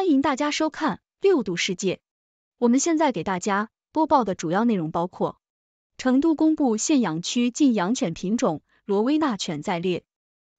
欢迎大家收看《六度世界》。我们现在给大家播报的主要内容包括：成都公布限养区禁养犬品种，罗威纳犬在列；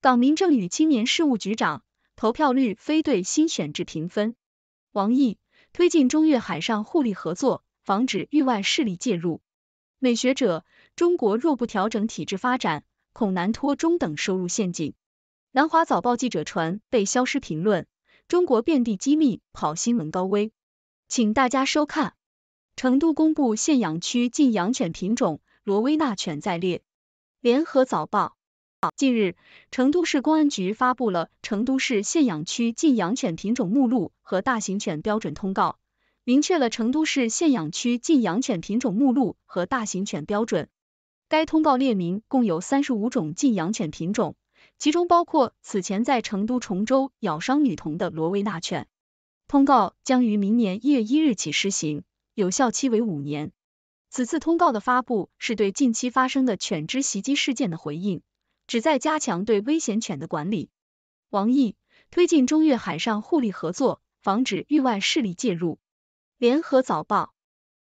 港民政与青年事务局长投票率非对新选制评分；王毅推进中越海上互利合作，防止域外势力介入；美学者：中国若不调整体制发展，恐难脱中等收入陷阱；南华早报记者传被消失评论。中国遍地机密跑新闻高危，请大家收看。成都公布限养区禁养犬品种，罗威纳犬在列。联合早报，近日，成都市公安局发布了《成都市限养区禁养犬品种目录》和《大型犬标准通告》，明确了成都市限养区禁养犬品种目录和大型犬标准。该通告列明共有三十五种禁养犬品种。其中包括此前在成都崇州咬伤女童的罗威纳犬。通告将于明年一月一日起施行，有效期为五年。此次通告的发布是对近期发生的犬只袭击事件的回应，旨在加强对危险犬的管理。王毅推进中越海上互利合作，防止域外势力介入。联合早报：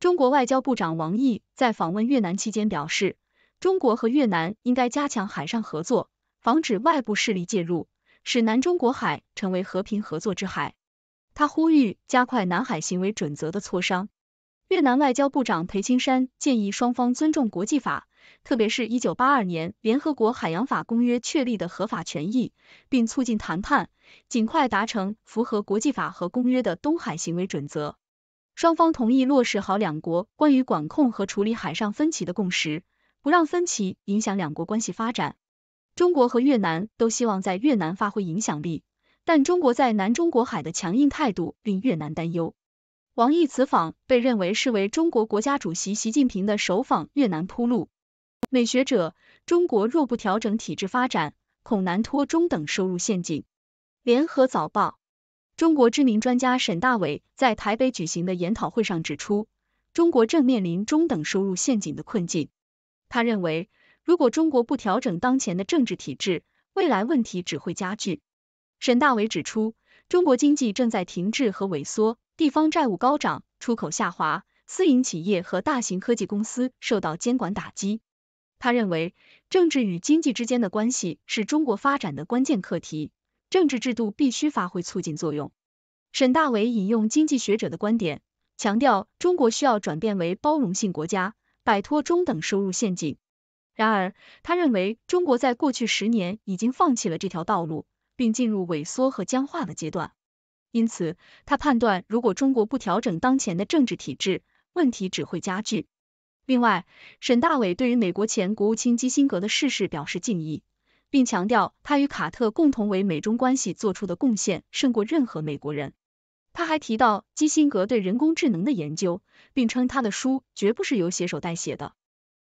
中国外交部长王毅在访问越南期间表示，中国和越南应该加强海上合作。防止外部势力介入，使南中国海成为和平合作之海。他呼吁加快南海行为准则的磋商。越南外交部长裴青山建议双方尊重国际法，特别是1982年联合国海洋法公约确立的合法权益，并促进谈判，尽快达成符合国际法和公约的东海行为准则。双方同意落实好两国关于管控和处理海上分歧的共识，不让分歧影响两国关系发展。中国和越南都希望在越南发挥影响力，但中国在南中国海的强硬态度令越南担忧。王毅此访被认为视为中国国家主席习近平的首访越南铺路。美学者：中国若不调整体制发展，恐难脱中等收入陷阱。联合早报：中国知名专家沈大伟在台北举行的研讨会上指出，中国正面临中等收入陷阱的困境。他认为。如果中国不调整当前的政治体制，未来问题只会加剧。沈大为指出，中国经济正在停滞和萎缩，地方债务高涨，出口下滑，私营企业和大型科技公司受到监管打击。他认为，政治与经济之间的关系是中国发展的关键课题，政治制度必须发挥促进作用。沈大为引用经济学者的观点，强调中国需要转变为包容性国家，摆脱中等收入陷阱。然而，他认为中国在过去十年已经放弃了这条道路，并进入萎缩和僵化的阶段。因此，他判断如果中国不调整当前的政治体制，问题只会加剧。另外，沈大伟对于美国前国务卿基辛格的逝世表示敬意，并强调他与卡特共同为美中关系做出的贡献胜过任何美国人。他还提到基辛格对人工智能的研究，并称他的书绝不是由写手代写的。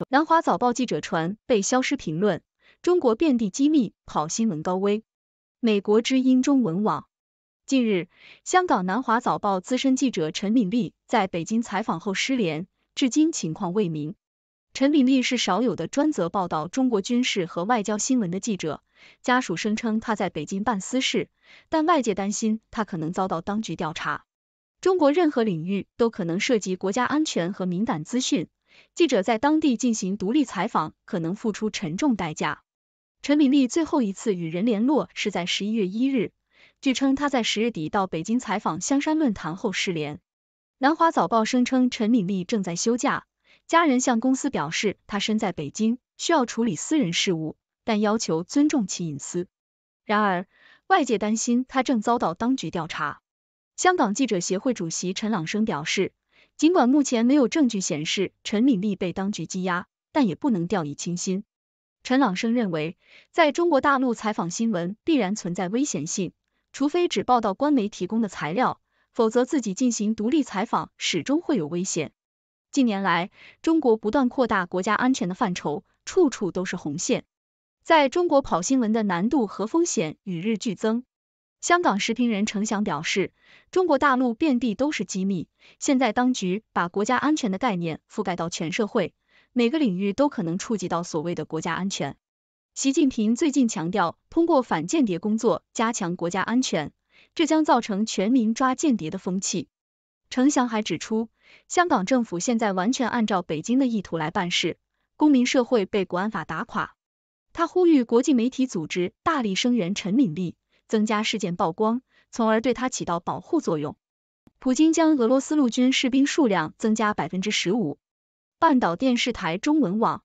南华早报记者传被消失评论，中国遍地机密跑新闻高危。美国之音中文网，近日，香港南华早报资深记者陈敏丽在北京采访后失联，至今情况未明。陈敏丽是少有的专责报道中国军事和外交新闻的记者，家属声称她在北京办私事，但外界担心她可能遭到当局调查。中国任何领域都可能涉及国家安全和敏感资讯。记者在当地进行独立采访可能付出沉重代价。陈敏丽最后一次与人联络是在十一月一日，据称他在十月底到北京采访香山论坛后失联。南华早报声称陈敏丽正在休假，家人向公司表示他身在北京，需要处理私人事务，但要求尊重其隐私。然而，外界担心他正遭到当局调查。香港记者协会主席陈朗生表示。尽管目前没有证据显示陈敏丽被当局羁押，但也不能掉以轻心。陈朗生认为，在中国大陆采访新闻必然存在危险性，除非只报道官媒提供的材料，否则自己进行独立采访始终会有危险。近年来，中国不断扩大国家安全的范畴，处处都是红线，在中国跑新闻的难度和风险与日俱增。香港时评人程翔表示，中国大陆遍地都是机密，现在当局把国家安全的概念覆盖到全社会，每个领域都可能触及到所谓的国家安全。习近平最近强调，通过反间谍工作加强国家安全，这将造成全民抓间谍的风气。程翔还指出，香港政府现在完全按照北京的意图来办事，公民社会被国安法打垮。他呼吁国际媒体组织大力声援陈敏莉。增加事件曝光，从而对它起到保护作用。普京将俄罗斯陆军士兵数量增加百分之十五。半岛电视台中文网，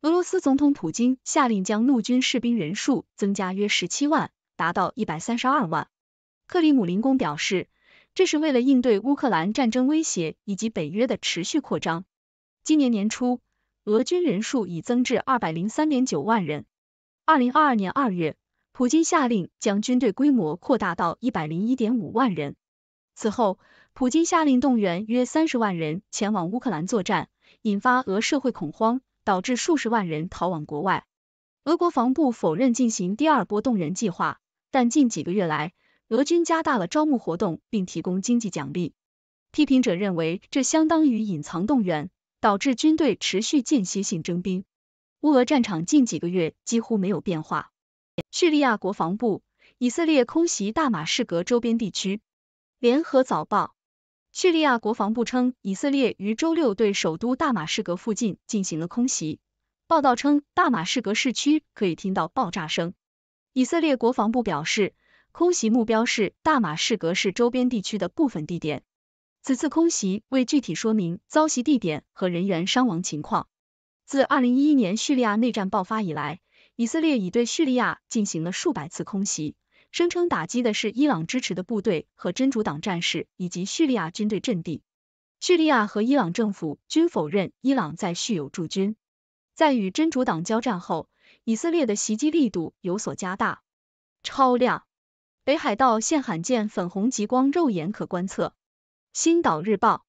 俄罗斯总统普京下令将陆军士兵人数增加约十七万，达到一百三十二万。克里姆林宫表示，这是为了应对乌克兰战争威胁以及北约的持续扩张。今年年初，俄军人数已增至二百零三点九万人。二零二二年二月。普京下令将军队规模扩大到一百零一点五万人。此后，普京下令动员约三十万人前往乌克兰作战，引发俄社会恐慌，导致数十万人逃往国外。俄国防部否认进行第二波动员计划，但近几个月来，俄军加大了招募活动，并提供经济奖励。批评者认为这相当于隐藏动员，导致军队持续间歇性征兵。乌俄战场近几个月几乎没有变化。叙利亚国防部，以色列空袭大马士革周边地区。联合早报，叙利亚国防部称，以色列于周六对首都大马士革附近进行了空袭。报道称，大马士革市区可以听到爆炸声。以色列国防部表示，空袭目标是大马士革市周边地区的部分地点。此次空袭未具体说明遭袭地点和人员伤亡情况。自二零一一年叙利亚内战爆发以来。以色列已对叙利亚进行了数百次空袭，声称打击的是伊朗支持的部队和真主党战士以及叙利亚军队阵地。叙利亚和伊朗政府均否认伊朗在叙有驻军。在与真主党交战后，以色列的袭击力度有所加大。超亮，北海道现罕见粉红极光，肉眼可观测。新岛日报，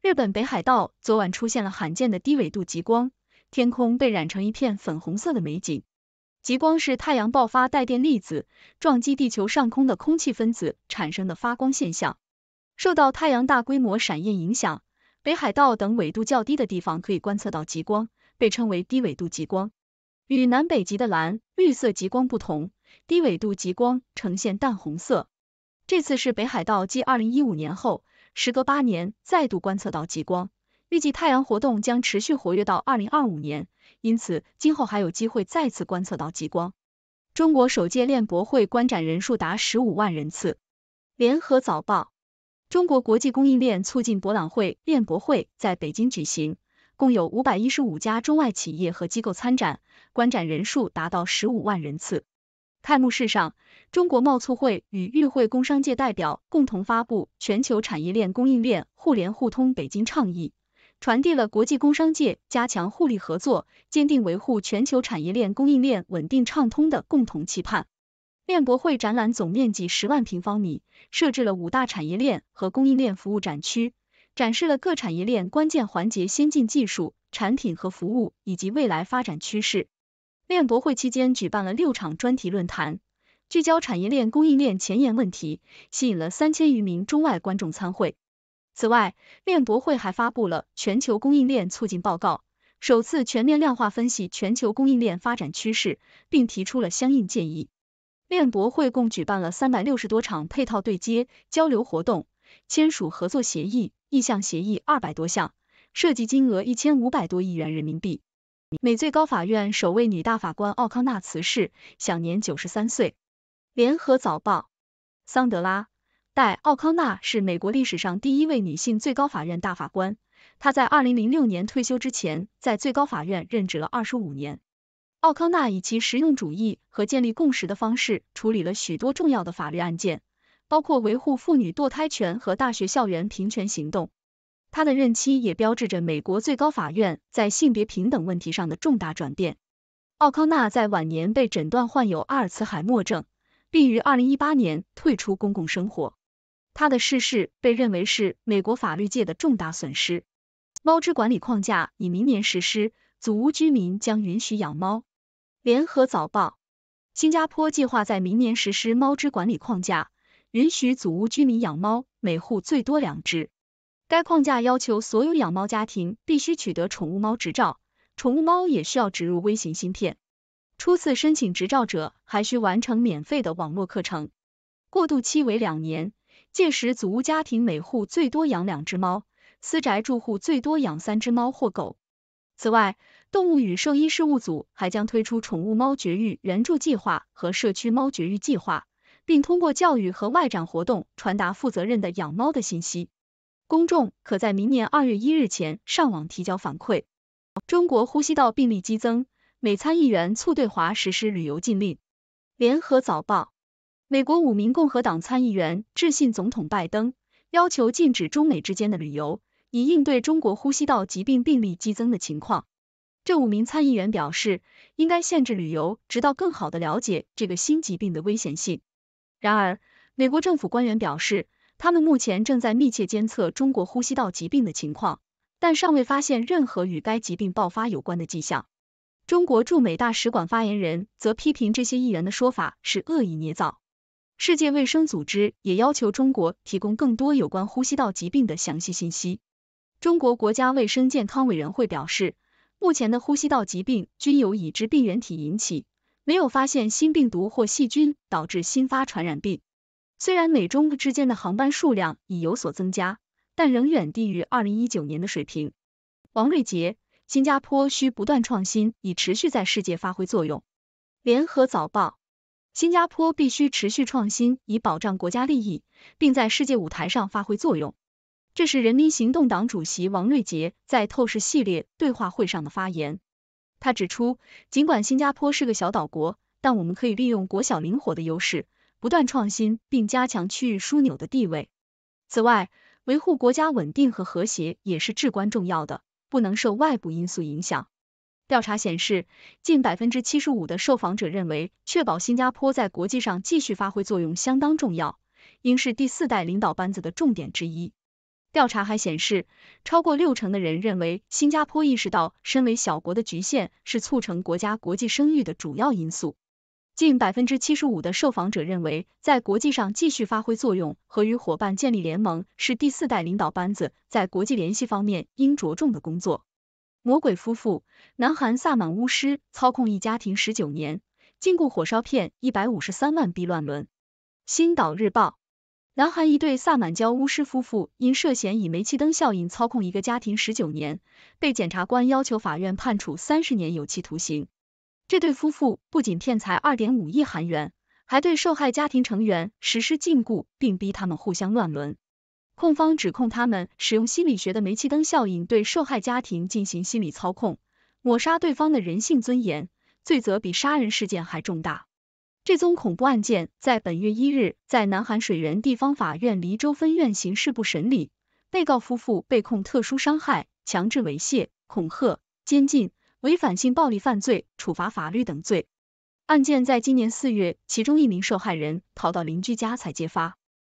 日本北海道昨晚出现了罕见的低纬度极光，天空被染成一片粉红色的美景。极光是太阳爆发带电粒子撞击地球上空的空气分子产生的发光现象。受到太阳大规模闪焰影响，北海道等纬度较低的地方可以观测到极光，被称为低纬度极光。与南北极的蓝、绿色极光不同，低纬度极光呈现淡红色。这次是北海道继二零一五年后，时隔八年再度观测到极光。预计太阳活动将持续活跃到二零二五年。因此，今后还有机会再次观测到极光。中国首届链博会观展人数达十五万人次。联合早报：中国国际供应链促进博览会链博会在北京举行，共有五百一十五家中外企业和机构参展，观展人数达到十五万人次。开幕式上，中国贸促会与与会工商界代表共同发布《全球产业链供应链互联互通北京倡议》。传递了国际工商界加强互利合作、坚定维护全球产业链供应链稳定畅通的共同期盼。链博会展览总面积十万平方米，设置了五大产业链和供应链服务展区，展示了各产业链关键环节先进技术、产品和服务以及未来发展趋势。链博会期间举办了六场专题论坛，聚焦产业链供应链前沿问题，吸引了三千余名中外观众参会。此外，链博会还发布了《全球供应链促进报告》，首次全面量化分析全球供应链发展趋势，并提出了相应建议。链博会共举办了三百六十多场配套对接交流活动，签署合作协议、意向协议二百多项，涉及金额一千五百多亿元人民币。美最高法院首位女大法官奥康纳辞世，享年九十三岁。联合早报，桑德拉。戴奥康纳是美国历史上第一位女性最高法院大法官。她在二零零六年退休之前，在最高法院任职了二十五年。奥康纳以其实用主义和建立共识的方式处理了许多重要的法律案件，包括维护妇女堕胎权和大学校园平权行动。她的任期也标志着美国最高法院在性别平等问题上的重大转变。奥康纳在晚年被诊断患有阿尔茨海默症，并于二零一八年退出公共生活。他的逝世被认为是美国法律界的重大损失。猫只管理框架已明年实施，祖屋居民将允许养猫。联合早报：新加坡计划在明年实施猫只管理框架，允许祖屋居民养猫，每户最多两只。该框架要求所有养猫家庭必须取得宠物猫执照，宠物猫也需要植入微型芯片。初次申请执照者还需完成免费的网络课程，过渡期为两年。届时，祖屋家庭每户最多养两只猫，私宅住户最多养三只猫或狗。此外，动物与兽医事务组还将推出宠物猫绝育援助计划和社区猫绝育计划，并通过教育和外展活动传达负责任的养猫的信息。公众可在明年二月一日前上网提交反馈。中国呼吸道病例激增，美参议员促对华实施旅游禁令。联合早报。美国五名共和党参议员致信总统拜登，要求禁止中美之间的旅游，以应对中国呼吸道疾病病例激增的情况。这五名参议员表示，应该限制旅游，直到更好地了解这个新疾病的危险性。然而，美国政府官员表示，他们目前正在密切监测中国呼吸道疾病的情况，但尚未发现任何与该疾病爆发有关的迹象。中国驻美大使馆发言人则批评这些议员的说法是恶意捏造。世界卫生组织也要求中国提供更多有关呼吸道疾病的详细信息。中国国家卫生健康委员会表示，目前的呼吸道疾病均由已知病原体引起，没有发现新病毒或细菌导致新发传染病。虽然美中之间的航班数量已有所增加，但仍远低于二零一九年的水平。王瑞杰，新加坡需不断创新以持续在世界发挥作用。联合早报。新加坡必须持续创新，以保障国家利益，并在世界舞台上发挥作用。这是人民行动党主席王瑞杰在透视系列对话会上的发言。他指出，尽管新加坡是个小岛国，但我们可以利用国小灵活的优势，不断创新，并加强区域枢纽的地位。此外，维护国家稳定和和谐也是至关重要的，不能受外部因素影响。调查显示，近百分之七十五的受访者认为，确保新加坡在国际上继续发挥作用相当重要，应是第四代领导班子的重点之一。调查还显示，超过六成的人认为，新加坡意识到身为小国的局限是促成国家国际声誉的主要因素。近百分之七十五的受访者认为，在国际上继续发挥作用和与伙伴建立联盟是第四代领导班子在国际联系方面应着重的工作。魔鬼夫妇，南韩萨满巫师操控一家庭十九年，禁锢火烧片一百五十三万，币乱伦。星岛日报，南韩一对萨满教巫师夫妇因涉嫌以煤气灯效应操控一个家庭十九年，被检察官要求法院判处三十年有期徒刑。这对夫妇不仅骗财二点五亿韩元，还对受害家庭成员实施禁锢，并逼他们互相乱伦。控方指控他们使用心理学的煤气灯效应对受害家庭进行心理操控，抹杀对方的人性尊严，罪责比杀人事件还重大。这宗恐怖案件在本月一日在南韩水源地方法院黎州分院刑事部审理，被告夫妇被控特殊伤害、强制猥亵、恐吓、监禁、违反性暴力犯罪、处罚法律等罪。案件在今年四月，其中一名受害人逃到邻居家才揭发。